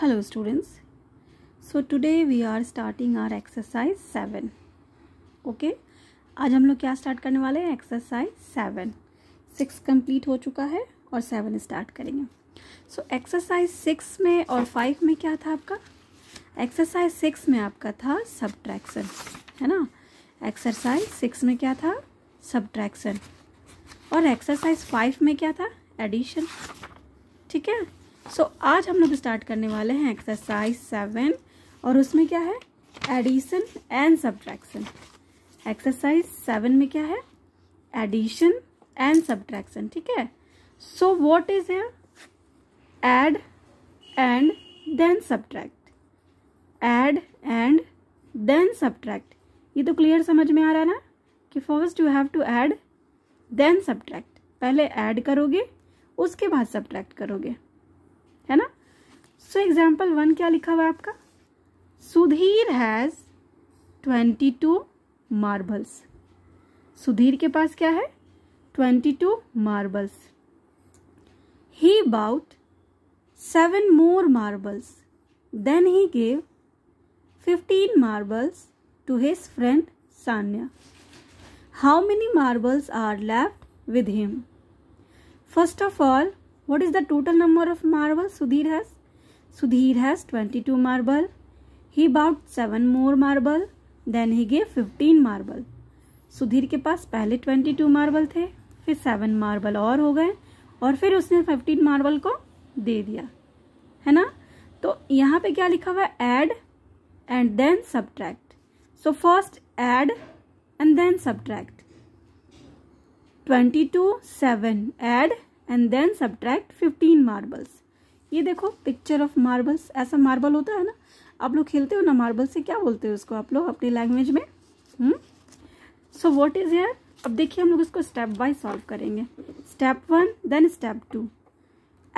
Hello students so today we are starting our exercise seven okay आज हम लोग क्या स्टार्ट करने वाले हैं एक्सरसाइज सेवन सिक्स कंप्लीट हो चुका है और सेवन स्टार्ट करेंगे सो एक्सरसाइज सिक्स में और फाइव में क्या था आपका एक्सरसाइज सिक्स में आपका था सब्ट्रैक्शन है ना एक्सरसाइज सिक्स में क्या था सब्ट्रैक्शन और एक्सरसाइज फाइव में क्या था एडिशन ठीक है सो so, आज हम लोग स्टार्ट करने वाले हैं एक्सरसाइज सेवन और उसमें क्या है addition and subtraction exercise seven में क्या है एडिशन एंड सब्ट्रैक्शन ठीक है so what is air add and then subtract add and then subtract ये तो क्लियर समझ में आ रहा है ना कि first you have to add then subtract पहले ऐड करोगे उसके बाद सब्ट्रैक्ट करोगे है ना सो एग्जाम्पल वन क्या लिखा हुआ है आपका Sudhir has twenty two marbles Sudhir के पास क्या है twenty two marbles he bought seven more marbles then he gave fifteen marbles to his friend Sanya how many marbles are left with him first of all What is the total number of marbles Sudhir has? Sudhir has 22 marble. He bought 7 more marble. Then he gave 15 marble. Sudhir के पास पहले 22 marble थे फिर 7 marble और हो गए और फिर उसने 15 मार्बल को दे दिया है ना तो यहाँ पे क्या लिखा हुआ है add and then subtract so first add and then subtract 22 7 add and then subtract fifteen marbles ये देखो पिक्चर ऑफ मार्बल्स ऐसा मार्बल होता है ना आप लोग खेलते हो ना मार्बल से क्या बोलते हो उसको आप लोग अपनी लैंग्वेज में सो वॉट इज हेयर अब देखिए हम लोग इसको स्टेप बाय सॉल्व करेंगे step one then step two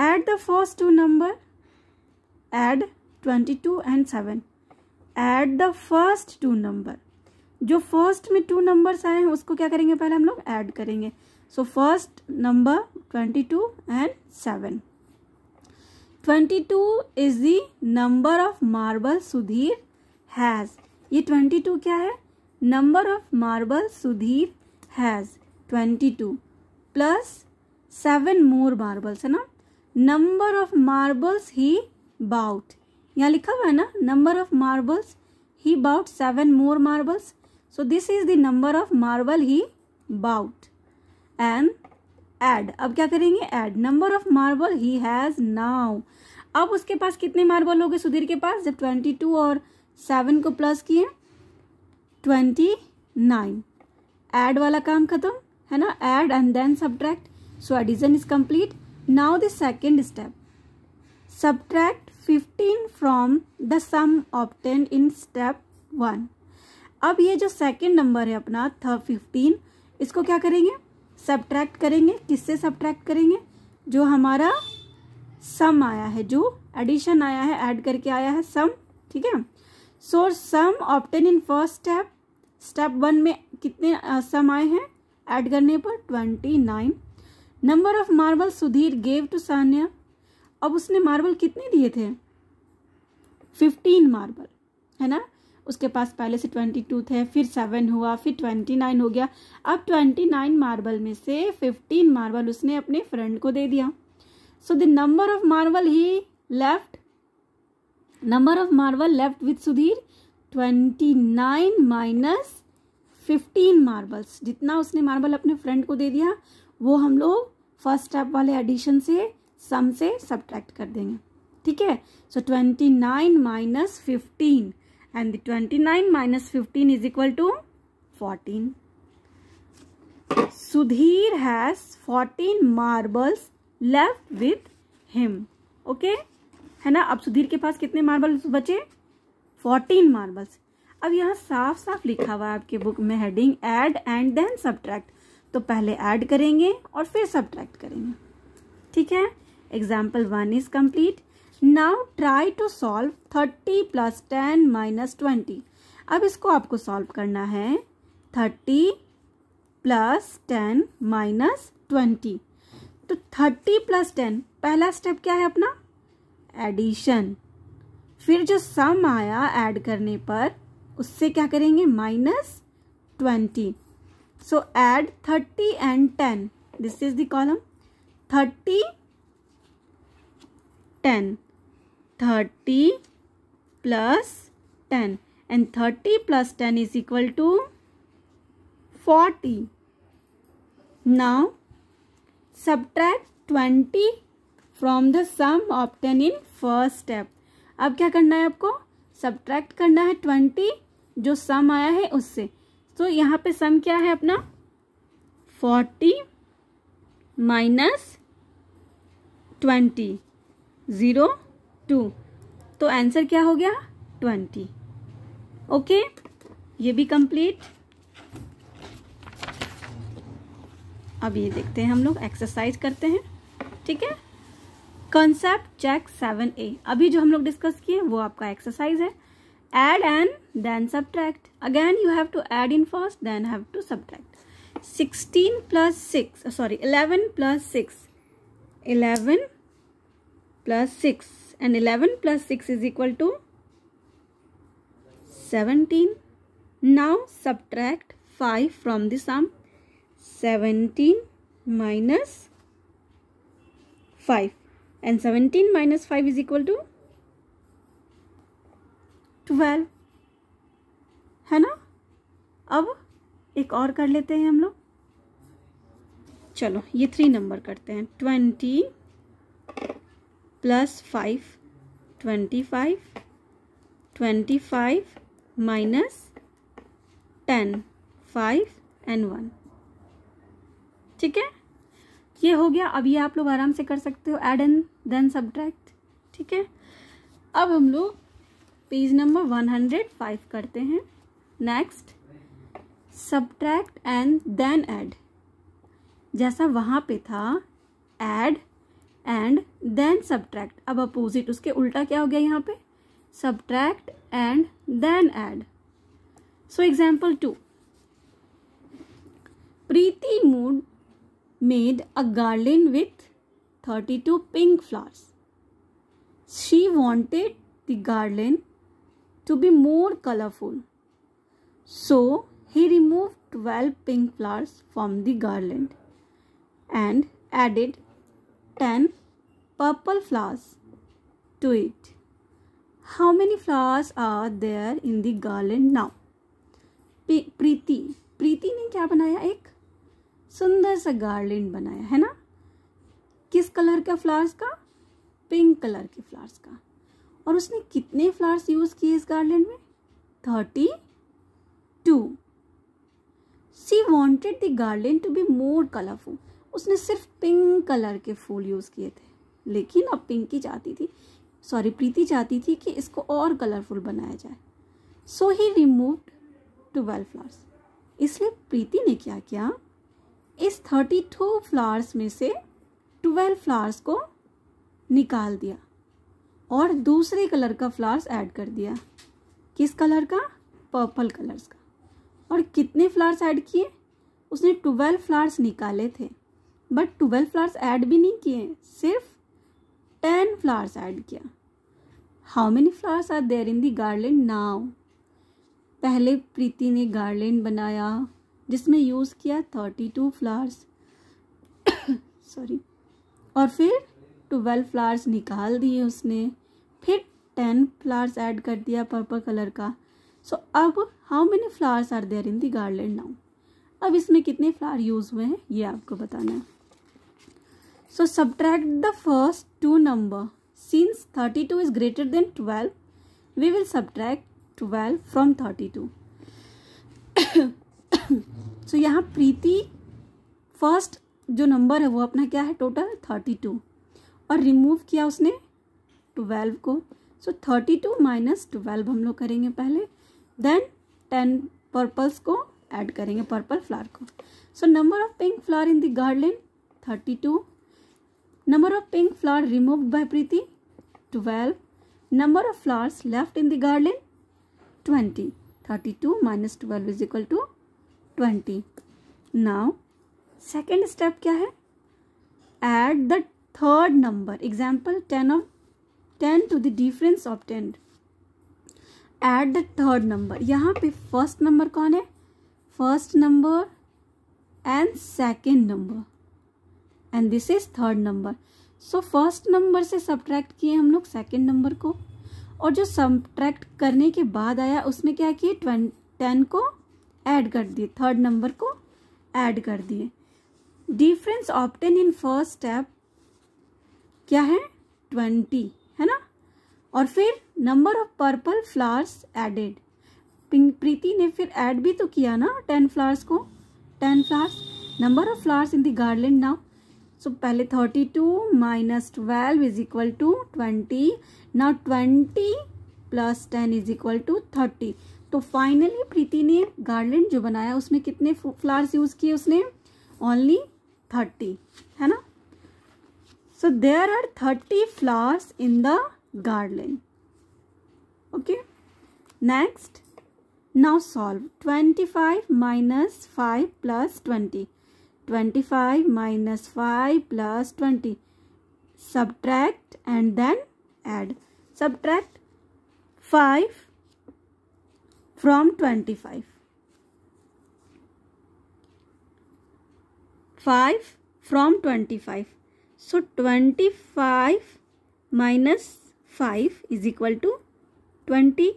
add the first two number add twenty two and seven add the first two number जो फर्स्ट में टू नंबर्स आए हैं उसको क्या करेंगे पहले हम लोग ऐड करेंगे so so first number 22 and 7 22 is the number of marble Sudhir has ये ट्वेंटी टू क्या है number of marble Sudhir has twenty two plus seven more marbles है ना number of marbles he bought यहाँ लिखा हुआ है ना number of marbles he bought seven more marbles so this is the number of marble he bought and add अब क्या करेंगे add number of marble he has now अब उसके पास कितने मार्बल हो गए सुधीर के पास जब ट्वेंटी टू और सेवन को प्लस किए ट्वेंटी नाइन एड वाला काम खत्म है ना add and then subtract so addition is complete now the second step subtract fifteen from the sum obtained in step one अब ये जो सेकेंड नंबर है अपना थर्ड फिफ्टीन इसको क्या करेंगे सब्ट्रैक्ट करेंगे किससे सब्ट्रैक्ट करेंगे जो हमारा सम आया है जो एडिशन आया है ऐड करके आया है सम ठीक है so sum obtained in first step step one में कितने सम आए हैं ऐड करने पर twenty nine number of marble Sudhir gave to Sanya अब उसने मार्बल कितने दिए थे फिफ्टीन मार्बल है ना उसके पास पहले से ट्वेंटी टू थे फिर सेवन हुआ फिर ट्वेंटी नाइन हो गया अब ट्वेंटी नाइन मार्बल में से फिफ्टीन मार्बल उसने अपने फ्रेंड को दे दिया so the number of marble he left number of marble left with Sudhir twenty nine minus fifteen marbles जितना उसने मार्बल अपने फ्रेंड को दे दिया वो हम लोग फर्स्ट स्टेप वाले एडिशन से सम से सब्ट्रैक्ट कर देंगे ठीक है so twenty nine minus fifteen and the 29 minus 15 is equal to 14. Sudhir has 14 marbles left with him. Okay? है ना अब सुधीर के पास कितने मार्बल्स बचे 14 मार्बल्स अब यहाँ साफ साफ लिखा हुआ है आपके बुक में heading add and then subtract तो पहले एड करेंगे और फिर सब्ट्रैक्ट करेंगे ठीक है example one is complete now try to solve thirty plus ten minus twenty अब इसको आपको सॉल्व करना है thirty plus ten minus twenty तो थर्टी प्लस टेन पहला स्टेप क्या है अपना एडिशन फिर जो सम आया ऐड करने पर उससे क्या करेंगे minus twenty so add thirty and ten this is the column thirty ten thirty plus ten and thirty plus ten is equal to forty now subtract twenty from the sum obtained in first step अब क्या करना है आपको subtract करना है twenty जो सम आया है उससे तो so, यहाँ पे सम क्या है अपना forty minus twenty zero two तो आंसर क्या हो गया ट्वेंटी ओके ये भी कंप्लीट अब ये देखते हैं हम लोग एक्सरसाइज करते हैं ठीक है कॉन्सेप्ट चेक सेवन ए अभी जो हम लोग डिस्कस किए वो आपका एक्सरसाइज है add and then subtract again you have to add in first then have to subtract sixteen plus six sorry eleven plus six eleven plus six and 11 plus 6 is equal to 17. Now subtract 5 from the sum 17 minus 5 and 17 minus 5 is equal to 12 है ना अब एक और कर लेते हैं हम लोग चलो ये थ्री नंबर करते हैं twenty plus five twenty five twenty five minus ten five and one ठीक है ये हो गया अब ये आप लोग आराम से कर सकते हो एड एंड देन सब्ट्रैक्ट ठीक है अब हम लोग page number one hundred five करते हैं next subtract and then add जैसा वहाँ पे था एड एंड देन सब्ट्रैक्ट अब अपोजिट उसके उल्टा क्या हो गया यहाँ पे subtract and then add so example two Preeti mood made a garden with thirty two pink flowers. She wanted the garland to be more colorful. So he removed 12 pink flowers from the garland and added 10 purple flowers to it. How many flowers are there in the garland now? Preeti Preeti ने क्या बनाया एक सुंदर सा garland बनाया है ना किस कलर का फ्लावर्स का पिंक कलर के फ्लावर्स का और उसने कितने फ्लावर्स यूज़ किए इस गार्लैंड में thirty two she wanted the garland to be more colourful उसने सिर्फ पिंक कलर के फूल यूज़ किए थे लेकिन अब पिंकी चाहती थी सॉरी प्रीति चाहती थी कि इसको और कलरफुल बनाया जाए so he removed twelve flowers इसलिए प्रीति ने क्या किया इस थर्टी टू फ्लावर्स में से ट्वेल्व फ्लावर्स को निकाल दिया और दूसरे कलर का फ्लावर्स ऐड कर दिया किस कलर का पर्पल कलर्स का और कितने फ्लावर्स ऐड किए उसने ट्वेल्व फ्लावर्स निकाले थे बट ट्वेल्व फ्लावर्स ऐड भी नहीं किए सिर्फ टेन फ्लावर्स ऐड किया how many flowers are there in the garland now पहले प्रीति ने गार्लैंड बनाया जिसमें यूज़ किया थर्टी टू फ्लावर्स सॉरी और फिर ट्वेल्व फ्लावर्स निकाल दिए उसने फिर टेन फ्लावर्स ऐड कर दिया पर्पल कलर का सो so, अब how many flowers are there in the garland now अब इसमें कितने फ्लावर यूज़ हुए हैं ये आपको बताना है So subtract the first two number. Since 32 is greater than 12, we will subtract 12 from 32. so यहाँ प्रीति फर्स्ट जो नंबर है वो अपना क्या है टोटल थर्टी टू और रिमूव किया उसने ट्वेल्व को so thirty two minus twelve हम लोग करेंगे पहले देन टेन पर्पल्स को ऐड करेंगे पर्पल फ्लावर को so number of pink flower in the garden thirty two Number of pink flower removed by Preeti? 12. Number of flowers left in the garland? 20. 32 minus 12 is equal to 20. Now, second step क्या है? Add the third number. Example 10 of 10 to the difference obtained. Add the third number. यहाँ पे first number कौन है? First number and second number. And this is third number so first number से subtract किए हम लोग सेकेंड नंबर को और जो सब्ट्रैक्ट करने के बाद आया उसमें क्या किए ट्वें टेन को ऐड कर दिए थर्ड नंबर को ऐड कर दिए difference obtained in first step क्या है ट्वेंटी है ना और फिर number of purple flowers added Preeti ने फिर ऐड भी तो किया ना टेन फ्लावर्स को ten flowers number of flowers in the garland now so so, पहले thirty two minus twelve is equal to twenty now twenty plus ten is equal to thirty तो finally Preeti ने garden जो बनाया उसमें कितने flowers use किए उसने only thirty है ना so there are thirty flowers in the garden okay next now solve twenty five minus five plus twenty 25 minus 5 plus 20 subtract and then add subtract 5 from 25 5 from 25 so 25 minus 5 is equal to 20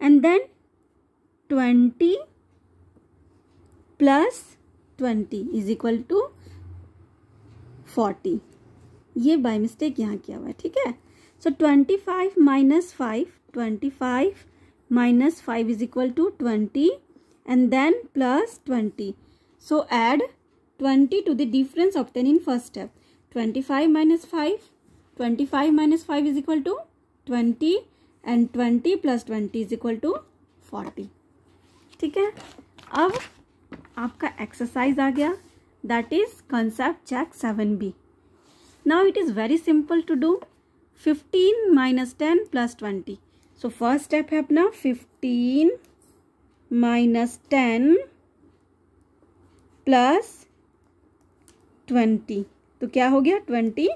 and then 20 plus twenty is equal to forty ये by mistake यहाँ किया हुआ है ठीक है so twenty five minus five twenty five minus five is equal to twenty and then plus twenty so add twenty to the difference obtained in first step twenty five minus five twenty five minus five is equal to twenty and twenty plus twenty is equal to forty ठीक है अब आपका exercise आ गया that is concept check seven B now it is very simple to do fifteen minus ten plus twenty so first step है अपना fifteen minus ten plus twenty तो क्या हो गया ट्वेंटी